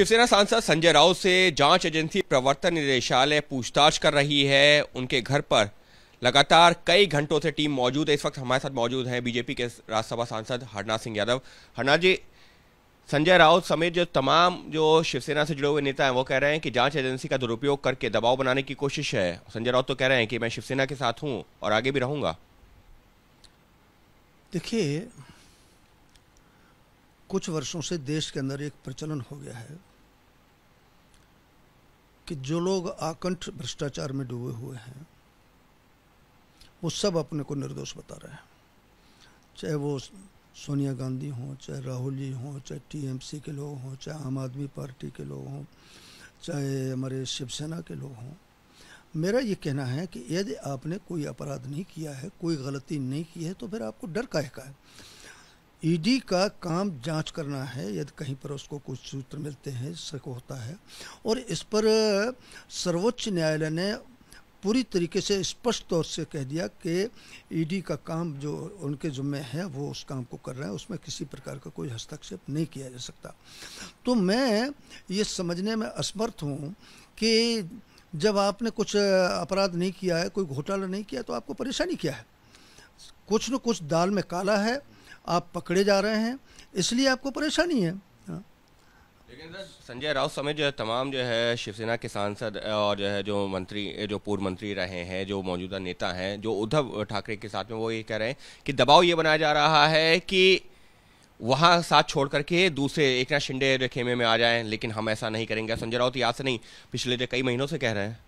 शिवसेना सांसद संजय राउत से जांच एजेंसी प्रवर्तन निदेशालय पूछताछ कर रही है उनके घर पर लगातार कई घंटों से टीम मौजूद है इस वक्त हमारे साथ मौजूद है बीजेपी के राज्यसभा सांसद हरनाथ सिंह यादव हरनाथ जी संजय राउत समेत जो तमाम जो शिवसेना से जुड़े हुए नेता हैं वो कह रहे हैं कि जांच एजेंसी का दुरुपयोग करके दबाव बनाने की कोशिश है संजय राउत तो कह रहे हैं कि मैं शिवसेना के साथ हूं और आगे भी रहूंगा देखिए कुछ वर्षों से देश के अंदर एक प्रचलन हो गया है कि जो लोग आकंठ भ्रष्टाचार में डूबे हुए हैं वो सब अपने को निर्दोष बता रहे हैं चाहे वो सोनिया गांधी हों चाहे राहुल जी हों चाहे टीएमसी के लोग हों चाहे आम आदमी पार्टी के लोग हों चाहे हमारे शिवसेना के लोग हों मेरा ये कहना है कि यदि आपने कोई अपराध नहीं किया है कोई गलती नहीं की है तो फिर आपको डर काहे का है ईडी का काम जांच करना है यदि कहीं पर उसको कुछ सूत्र मिलते हैं शक होता है और इस पर सर्वोच्च न्यायालय ने पूरी तरीके से स्पष्ट तौर से कह दिया कि ईडी का काम जो उनके जुम्मे है वो उस काम को कर रहे हैं उसमें किसी प्रकार का कोई हस्तक्षेप नहीं किया जा सकता तो मैं ये समझने में असमर्थ हूँ कि जब आपने कुछ अपराध नहीं किया है कोई घोटाला नहीं किया तो आपको परेशानी क्या है कुछ न कुछ दाल में काला है आप पकड़े जा रहे हैं इसलिए आपको परेशानी है हाँ। संजय राउत समय जो है तमाम जो है शिवसेना के सांसद और जो है जो मंत्री जो पूर्व मंत्री रहे हैं जो मौजूदा नेता हैं जो उद्धव ठाकरे के साथ में वो ये कह रहे हैं कि दबाव ये बनाया जा रहा है कि वहाँ साथ छोड़ करके दूसरे एक नाथ शिंदे खेमे में आ जाएं लेकिन हम ऐसा नहीं करेंगे संजय राउत याद से नहीं पिछले जो कई महीनों से कह रहे हैं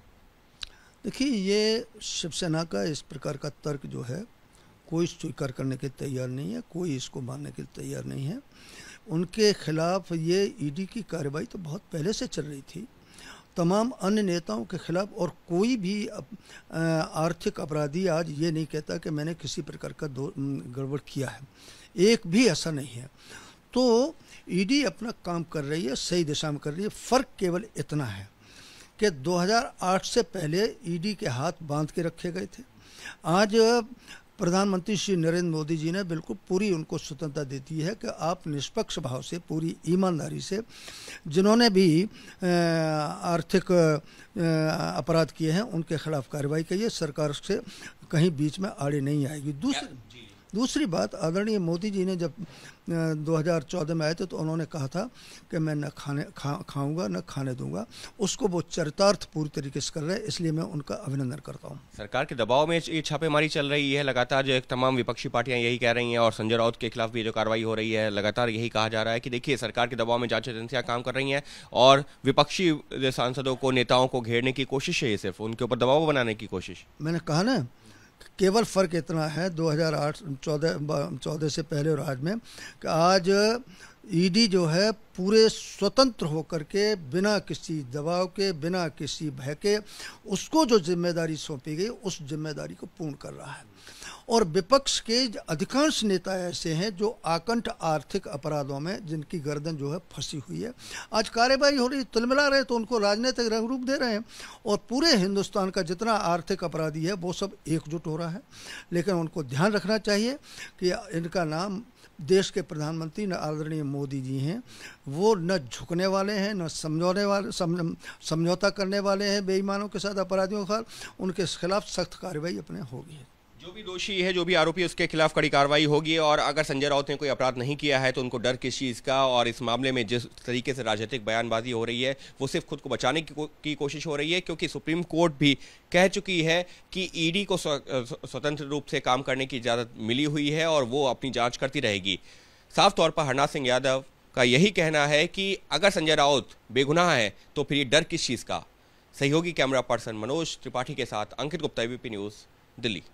देखिए ये शिवसेना का इस प्रकार का तर्क जो है कोई स्वीकार करने के तैयार नहीं है कोई इसको मानने के तैयार नहीं है उनके खिलाफ ये ईडी e की कार्रवाई तो बहुत पहले से चल रही थी तमाम अन्य नेताओं के खिलाफ और कोई भी आर्थिक अपराधी आज ये नहीं कहता कि मैंने किसी प्रकार का गड़बड़ किया है एक भी ऐसा नहीं है तो ईडी e अपना काम कर रही है सही दिशा में कर रही है फ़र्क केवल इतना है कि 2008 से पहले ईडी e के हाथ बांध के रखे गए थे आज प्रधानमंत्री श्री नरेंद्र मोदी जी ने बिल्कुल पूरी उनको स्वतंत्रता दे दी है कि आप निष्पक्ष भाव से पूरी ईमानदारी से जिन्होंने भी आर्थिक अपराध किए हैं उनके खिलाफ कार्रवाई करिए सरकार से कहीं बीच में आड़े नहीं आएगी दूसरी दूसरी बात आदरणीय मोदी जी ने जब 2014 में आए थे तो उन्होंने कहा था कि मैं न खाने खा खाऊँगा न खाने दूंगा उसको वो चरितार्थ पूरी तरीके से कर रहे हैं इसलिए मैं उनका अभिनंदन करता हूँ सरकार के दबाव में ये छापेमारी चल रही है लगातार जो एक तमाम विपक्षी पार्टियाँ यही कह रही हैं और संजय राउत के खिलाफ भी जो कार्रवाई हो रही है लगातार यही कहा जा रहा है कि देखिए सरकार के दबाव में जांच एजेंसियाँ काम कर रही हैं और विपक्षी सांसदों को नेताओं को घेरने की कोशिश है ये सिर्फ उनके ऊपर दबाव बनाने की कोशिश मैंने कहा ना केवल फ़र्क इतना है 2008 चौदह चौदह से पहले और आज में कि आज ईडी e जो है पूरे स्वतंत्र होकर के बिना किसी दबाव के बिना किसी भय के उसको जो जिम्मेदारी सौंपी गई उस जिम्मेदारी को पूर्ण कर रहा है और विपक्ष के अधिकांश नेता ऐसे हैं जो आकंठ आर्थिक अपराधों में जिनकी गर्दन जो है फंसी हुई है आज कार्यवाही हो रही तुलमिला रहे तो उनको राजनीतिक रंग रूप दे रहे हैं और पूरे हिंदुस्तान का जितना आर्थिक अपराधी है वो सब एकजुट हो रहा है लेकिन उनको ध्यान रखना चाहिए कि इनका नाम देश के प्रधानमंत्री आदरणीय मोदी जी हैं वो न झुकने वाले हैं न समझौने वाले समझौता करने वाले हैं बेईमानों के साथ अपराधियों के उनके खिलाफ सख्त कार्रवाई अपने होगी जो भी दोषी है जो भी आरोपी उसके खिलाफ कड़ी कार्रवाई होगी और अगर संजय राउत ने कोई अपराध नहीं किया है तो उनको डर किस चीज़ का और इस मामले में जिस तरीके से राजनीतिक बयानबाजी हो रही है वो सिर्फ खुद को बचाने की, को, की कोशिश हो रही है क्योंकि सुप्रीम कोर्ट भी कह चुकी है कि ईडी e को स्वतंत्र रूप से काम करने की इजाज़त मिली हुई है और वो अपनी जाँच करती रहेगी साफ तौर पर हरनाथ सिंह यादव का यही कहना है कि अगर संजय राउत बेगुनाह है तो फिर ये डर किस चीज़ का सहयोगी कैमरा पर्सन मनोज त्रिपाठी के साथ अंकित गुप्ता एबीपी न्यूज़ दिल्ली